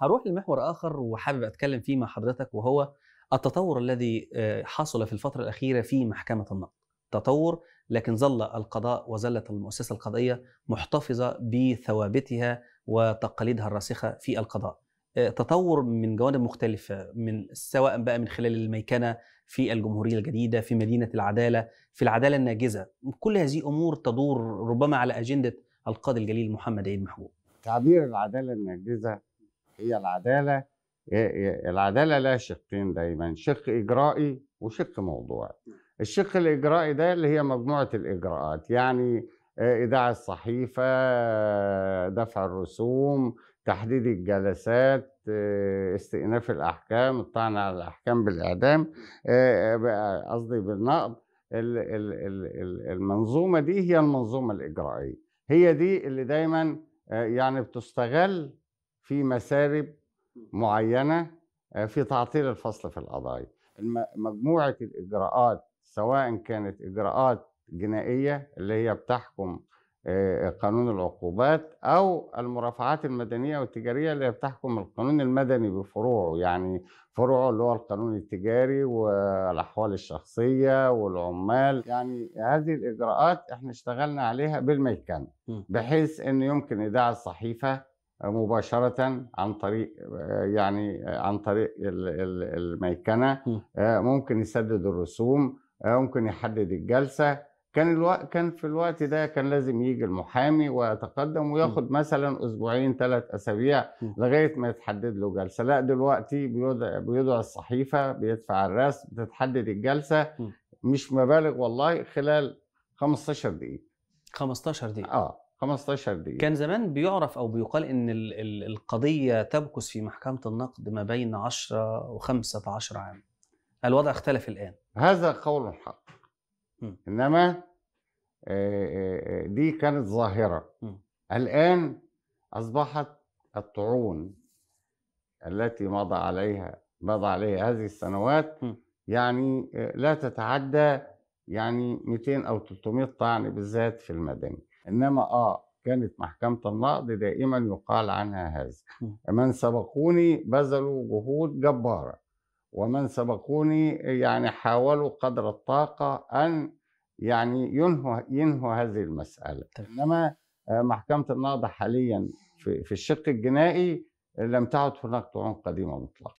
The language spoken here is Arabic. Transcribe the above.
هروح لمحور اخر وحابب اتكلم فيه مع حضرتك وهو التطور الذي آه، حصل في الفتره الاخيره في محكمه النقد تطور لكن ظل القضاء وظلت المؤسسه القضائيه محتفظه بثوابتها وتقاليدها الراسخه في القضاء آه، تطور من جوانب مختلفة من سواء بقى من خلال الميكنة في الجمهورية الجديدة في مدينة العدالة في العدالة الناجزة كل هذه أمور تدور ربما على أجندة القاضي الجليل محمد عيد محبوب تعبير العدالة الناجزة هي العدالة العدالة لها شقين دايما شق إجرائي وشق موضوعي نعم. الشق الإجرائي ده اللي هي مجموعة الإجراءات يعني آه، إذاعة الصحيفة آه، دفع الرسوم تحديد الجلسات آه، استئناف الأحكام الطعن على الأحكام بالإعدام نعم. قصدي بالنقض المنظومة دي هي المنظومة الإجرائية هي دي اللي دايما يعني بتستغل في مسارب معينه آه، في تعطيل الفصل في القضايا مجموعه الاجراءات سواء كانت اجراءات جنائيه اللي هي بتحكم آه، قانون العقوبات او المرافعات المدنيه والتجاريه اللي بتحكم القانون المدني بفروعه يعني فروعه اللي هو القانون التجاري والاحوال الشخصيه والعمال يعني هذه الاجراءات احنا اشتغلنا عليها بالميكان بحيث ان يمكن ايداع الصحيفه مباشرة عن طريق آه، يعني آه، عن طريق الميكنة آه، ممكن يسدد الرسوم ممكن يحدد الجلسة كان الوقت كان في الوقت ده كان لازم يجي المحامي ويتقدم وياخد مثلا اسبوعين ثلاث اسابيع لغايه ما يتحدد له جلسه لا دلوقتي بيوضع, بيوضع الصحيفه بيدفع الرسم بتتحدد الجلسه مش مبالغ والله خلال 15 دقيقه 15 دقيقه اه 15 دقيقة كان زمان بيعرف أو بيقال إن القضية تمكث في محكمة النقد ما بين 10 و15 عام الوضع اختلف الآن هذا قول حق إنما آه، آه، آه، دي كانت ظاهرة الآن أصبحت الطعون التي مضى عليها مضى عليها هذه السنوات يعني لا تتعدى يعني 200 أو 300 طعن بالذات في المدني انما اه كانت محكمة النقد دائما يقال عنها هذا من سبقوني بذلوا جهود جبارة ومن سبقوني يعني حاولوا قدر الطاقة أن يعني ينهوا ينهوا هذه المسألة طيب. إنما آه، محكمة النقد حاليا في الشق الجنائي لم تعد هناك طعون قديمة مطلقا